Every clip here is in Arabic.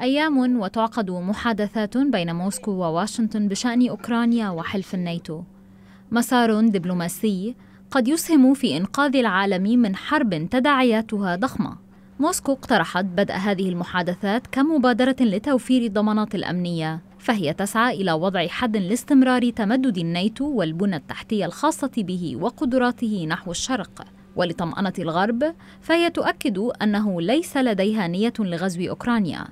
أيام وتعقد محادثات بين موسكو وواشنطن بشأن أوكرانيا وحلف الناتو مسار دبلوماسي قد يسهم في إنقاذ العالم من حرب تداعياتها ضخمة موسكو اقترحت بدء هذه المحادثات كمبادرة لتوفير الضمانات الأمنية فهي تسعى إلى وضع حد لاستمرار تمدد الناتو والبنى التحتية الخاصة به وقدراته نحو الشرق ولطمأنة الغرب فهي تؤكد أنه ليس لديها نية لغزو أوكرانيا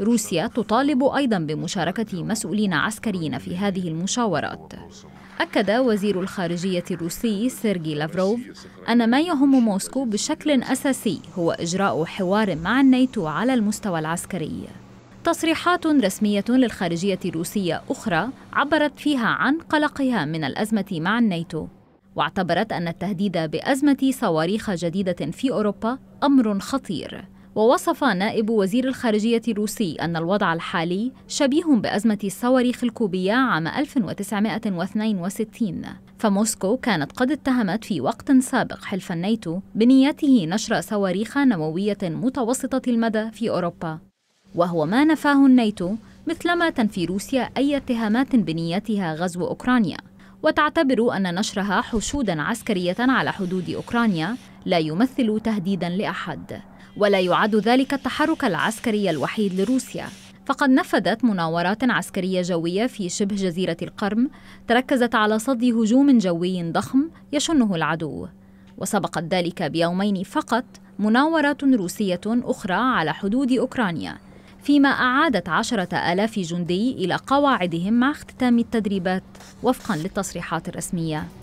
روسيا تطالب أيضا بمشاركة مسؤولين عسكريين في هذه المشاورات أكد وزير الخارجية الروسي سيرجي لافروف أن ما يهم موسكو بشكل أساسي هو إجراء حوار مع الناتو على المستوى العسكري تصريحات رسمية للخارجية الروسية أخرى عبرت فيها عن قلقها من الأزمة مع الناتو واعتبرت أن التهديد بأزمة صواريخ جديدة في أوروبا أمر خطير ووصف نائب وزير الخارجية الروسي أن الوضع الحالي شبيه بأزمة الصواريخ الكوبية عام 1962 فموسكو كانت قد اتهمت في وقت سابق حلف الناتو بنيته نشر صواريخ نووية متوسطة المدى في أوروبا وهو ما نفاه الناتو مثلما تنفي روسيا أي اتهامات بنيتها غزو أوكرانيا وتعتبر أن نشرها حشودا عسكرية على حدود أوكرانيا لا يمثل تهديدا لأحد ولا يعد ذلك التحرك العسكري الوحيد لروسيا فقد نفذت مناورات عسكرية جوية في شبه جزيرة القرم تركزت على صد هجوم جوي ضخم يشنه العدو وسبقت ذلك بيومين فقط مناورات روسية أخرى على حدود أوكرانيا فيما أعادت عشرة آلاف جندي إلى قواعدهم مع اختتام التدريبات وفقا للتصريحات الرسمية